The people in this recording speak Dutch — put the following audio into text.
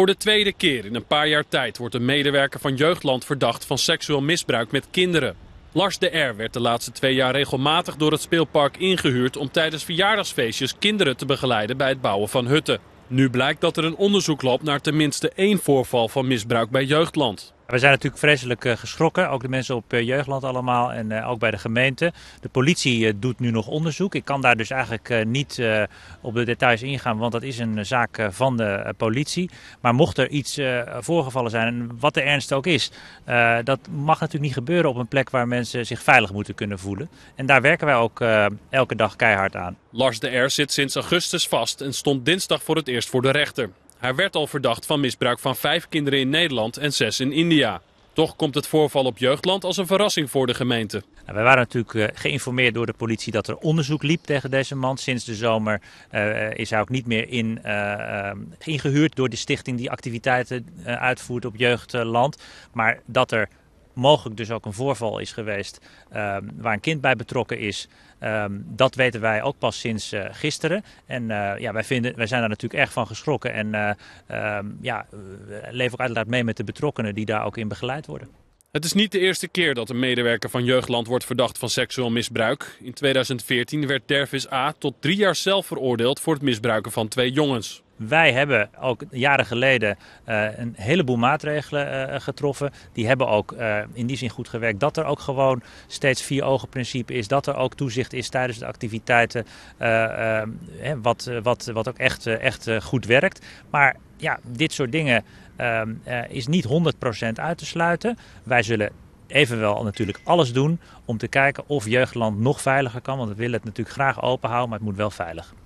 Voor de tweede keer in een paar jaar tijd wordt een medewerker van Jeugdland verdacht van seksueel misbruik met kinderen. Lars de R werd de laatste twee jaar regelmatig door het speelpark ingehuurd om tijdens verjaardagsfeestjes kinderen te begeleiden bij het bouwen van hutten. Nu blijkt dat er een onderzoek loopt naar tenminste één voorval van misbruik bij Jeugdland. We zijn natuurlijk vreselijk eh, geschrokken, ook de mensen op eh, Jeugdland allemaal en eh, ook bij de gemeente. De politie doet nu nog onderzoek. Ik kan daar dus eigenlijk niet op de details ingaan, want dat is een zaak van de politie. Maar mocht er iets voorgevallen zijn, en wat de ernst ook is, dat mag natuurlijk niet gebeuren op een plek waar mensen zich veilig moeten kunnen voelen. En daar werken wij ook elke dag keihard aan. Lars de R zit sinds augustus vast en stond dinsdag voor het eerst voor de rechter. Hij werd al verdacht van misbruik van vijf kinderen in Nederland en zes in India. Toch komt het voorval op jeugdland als een verrassing voor de gemeente. Nou, wij waren natuurlijk eh, geïnformeerd door de politie dat er onderzoek liep tegen deze man. Sinds de zomer eh, is hij ook niet meer in, eh, ehm, ingehuurd door de stichting die activiteiten uitvoert op jeugdland. Maar dat er mogelijk dus ook een voorval is geweest ehm, waar een kind bij betrokken is. Ehm, dat weten wij ook pas sinds eh, gisteren. En eh, ja, wij, vinden, wij zijn daar natuurlijk erg van geschrokken. En eh, ehm, ja, lever ook uiteraard mee met de betrokkenen die daar ook in begeleid worden. Het is niet de eerste keer dat een medewerker van Jeugdland wordt verdacht van seksueel misbruik. In 2014 werd Dervis A. tot drie jaar zelf veroordeeld voor het misbruiken van twee jongens. Wij hebben ook jaren geleden eh, een heleboel maatregelen eh, getroffen. Die hebben ook eh, in die zin goed gewerkt. Dat er ook gewoon steeds vier ogen principe is. Dat er ook toezicht is tijdens de activiteiten. wat, wat, wat ook echt, echt goed werkt. Maar ja, dit soort dingen ehm, eh, is niet 100% uit te sluiten. Wij zullen evenwel natuurlijk alles doen om te kijken of jeugdland nog veiliger kan. Want we willen het natuurlijk graag open houden, maar het moet wel veilig.